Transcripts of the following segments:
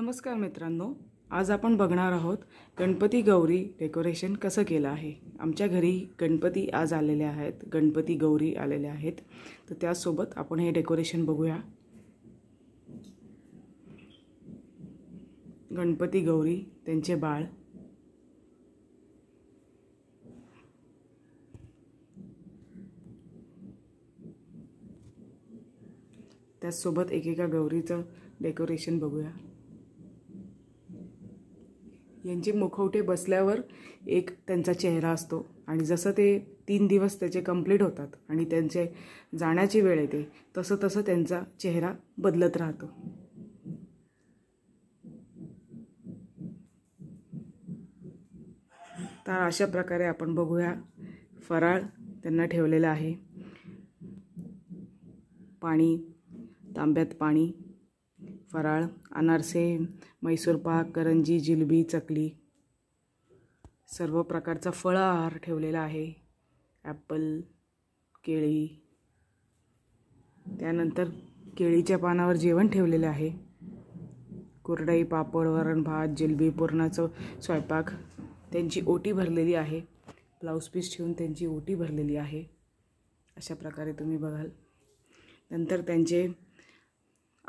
नमस्कार मित्रांनो आज आपण बघणार आहोत गणपती गौरी डेकोरेशन कसं केलं आहे आमच्या घरी गणपती आज आलेले आहेत गणपती गौरी आलेले आहेत तर त्यासोबत आपण हे डेकोरेशन बघूया गणपती गौरी त्यांचे बाळ त्याचसोबत एकेका गौरीचं डेकोरेशन बघूया यांचे मुखवटे बसल्यावर एक त्यांचा चेहरा असतो आणि जसं ते तीन दिवस त्याचे कंप्लीट होतात आणि त्यांचे जाण्याची वेळ येते तसं तसं त्यांचा चेहरा बदलत राहतो तर अशा प्रकारे आपण बघूया फराळ त्यांना ठेवलेला आहे पाणी तांब्यात पाणी फराळ अनारसे मैसूरपाक करंजी जिलबी चकली सर्व प्रकारचा फळ आहार ठेवलेला आहे ॲपल केळी त्यानंतर केळीच्या पानावर जेवण ठेवलेलं आहे कुरडई पापड वरण भात जिलबी पुरणाचं स्वयंपाक त्यांची ओटी भरलेली आहे ब्लाऊज पीस ठेवून त्यांची ओटी भरलेली आहे अशा प्रकारे तुम्ही बघाल नंतर त्यांचे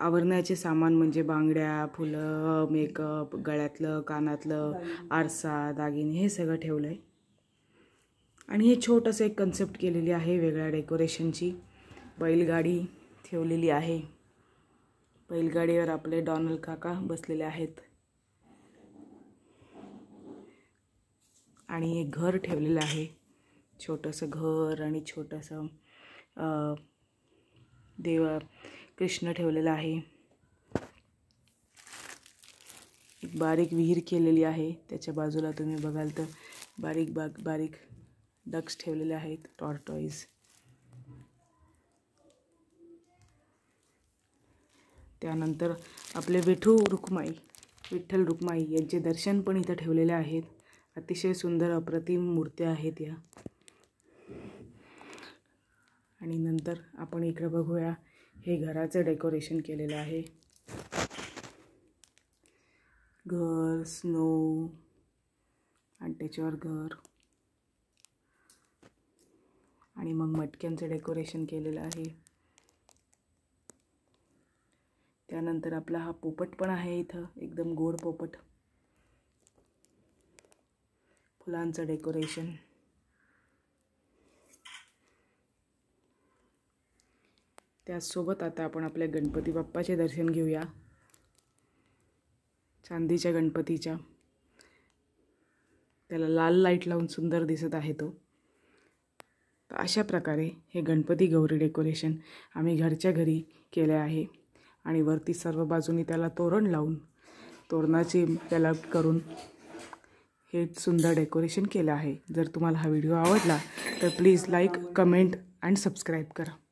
आवरणाचे सामान म्हणजे बांगड्या फुलं मेकअप गळ्यातलं कानातलं आरसा दागिने हे सगळं ठेवलं आहे आणि हे छोटंसं एक कन्सेप्ट केलेली आहे वेगळ्या डेकोरेशनची बैलगाडी ठेवलेली आहे बैलगाडीवर आपले डॉनल काका बसलेले आहेत आणि एक घर ठेवलेलं आहे छोटंसं घर आणि छोटंसं देवा कृष्ण ठेवलेला आहे एक बारीक विहीर केलेली आहे त्याच्या बाजूला तुम्ही बघाल तर बारीक बाग बारीक डक्स ठेवलेले आहेत टॉर्टॉईज त्यानंतर आपले विठू रुक्माई विठ्ठल रुक्माई यांचे दर्शन पण इथं ठेवलेले आहेत अतिशय सुंदर अप्रतिम मूर्त्या आहेत या आणि नंतर आपण इकडं बघूया हे घराचं डेकोरेशन केलेलं आहे घर स्नो आणि त्याच्यावर घर आणि मग मटक्यांचं डेकोरेशन केलेलं आहे त्यानंतर आपला हा पोपट पण आहे इथं एकदम गोड पोपट फुलांचं डेकोरेशन त्याचसोबत आता आपण आपल्या गणपती बाप्पाचे दर्शन घेऊया चांदीच्या गणपतीच्या त्याला लाल लाईट लावून सुंदर दिसत आहे तो तर अशा प्रकारे हे गणपती गौरी डेकोरेशन आम्ही घरच्या घरी केले आहे आणि वरती सर्व बाजूनी त्याला तोरण लावून तोरणाची त्याला करून हे सुंदर डेकोरेशन केलं आहे जर तुम्हाला हा व्हिडिओ आवडला तर please like comment and subscribe करा